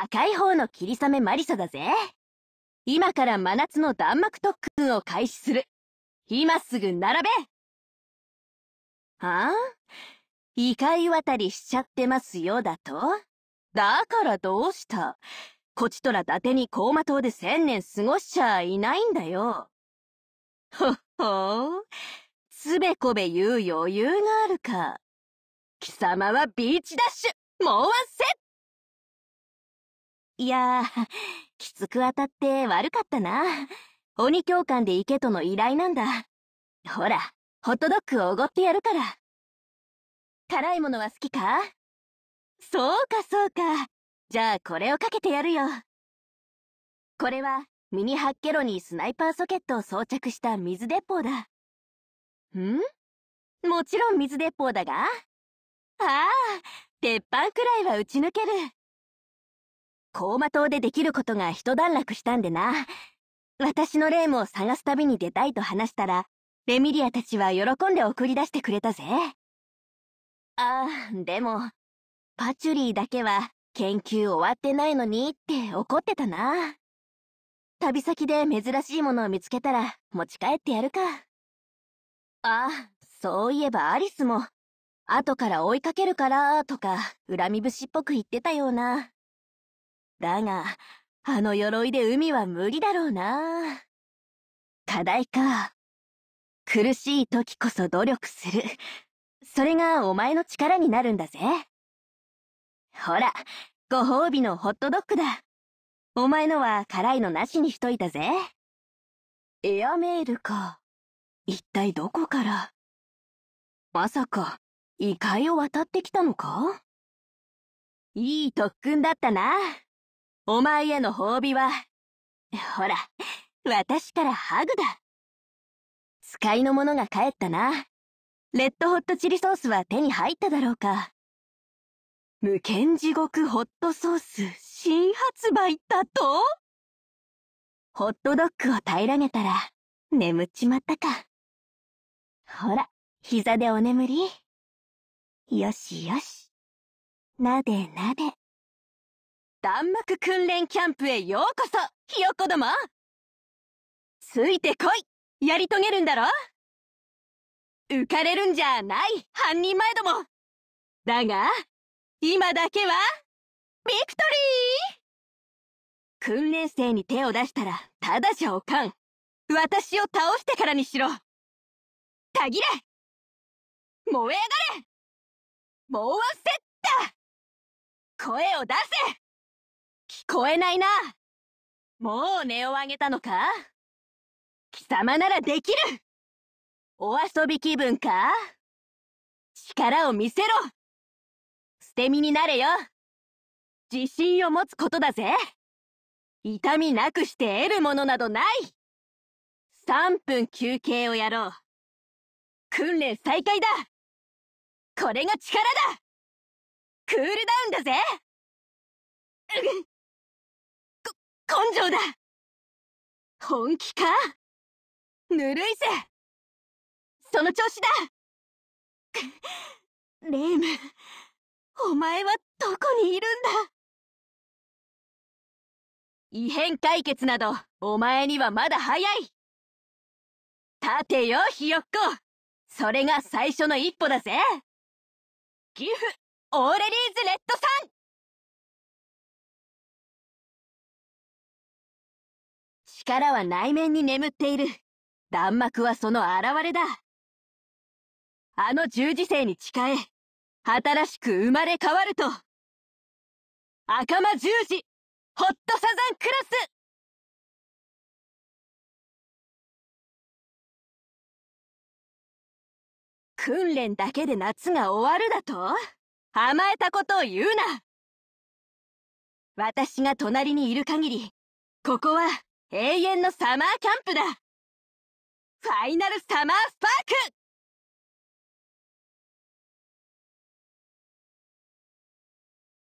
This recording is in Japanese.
赤い方の霧雨マリサだぜ。今から真夏の弾幕特訓を開始する。今すぐ並べはあ異界渡りしちゃってますよだとだからどうしたこちとら伊達に高魔島で千年過ごしちゃいないんだよ。ほっほー。つべこべ言う余裕があるか。貴様はビーチダッシュもうワンセットいや きつく当たって悪かったな。鬼教官で行けとの依頼なんだ。ほら、ホットドッグをおごってやるから。辛いものは好きかそうかそうか。じゃあこれをかけてやるよ。これはミニハッケロにスナイパーソケットを装着した水鉄砲だ。んもちろん水鉄砲だがああ、鉄板くらいは打ち抜ける。コーマ島でできることが一段落したんでな。私の霊夢を探す旅に出たいと話したら、レミリアたちは喜んで送り出してくれたぜ。ああ、でも、パチュリーだけは研究終わってないのにって怒ってたな。旅先で珍しいものを見つけたら持ち帰ってやるか。ああ、そういえばアリスも、後から追いかけるからとか、恨み節っぽく言ってたような。だが、あの鎧で海は無理だろうな。課題か。苦しい時こそ努力する。それがお前の力になるんだぜ。ほら、ご褒美のホットドッグだ。お前のは辛いのなしにしといたぜ。エアメールか。一体どこからまさか、異界を渡ってきたのかいい特訓だったな。お前への褒美は、ほら、私からハグだ。使いの者が帰ったな。レッドホットチリソースは手に入っただろうか。無限地獄ホットソース新発売だとホットドッグを平らげたら眠っちまったか。ほら、膝でお眠り。よしよし。なでなで。弾幕訓練キャンプへようこそひよこどもついてこいやり遂げるんだろ浮かれるんじゃない半人前どもだが今だけはビクトリー訓練生に手を出したらただじゃおかん私を倒してからにしろたぎれ燃え上がれもうセッタ声を出せ超えないなもう音を上げたのか貴様ならできるお遊び気分か力を見せろ捨て身になれよ自信を持つことだぜ痛みなくして得るものなどない3分休憩をやろう訓練再開だこれが力だクールダウンだぜ根性だ本気かぬるいぜその調子だレームお前はどこにいるんだ異変解決などお前にはまだ早い立てよひよっこそれが最初の一歩だぜギフオーレリーズレッドさん力は内面に眠っている。弾幕はその現れだ。あの十字星に誓え、新しく生まれ変わると。赤間十字、ホットサザンクラス訓練だけで夏が終わるだと甘えたことを言うな私が隣にいる限り、ここは永遠のサマーキャンプだファイナルサマースパーク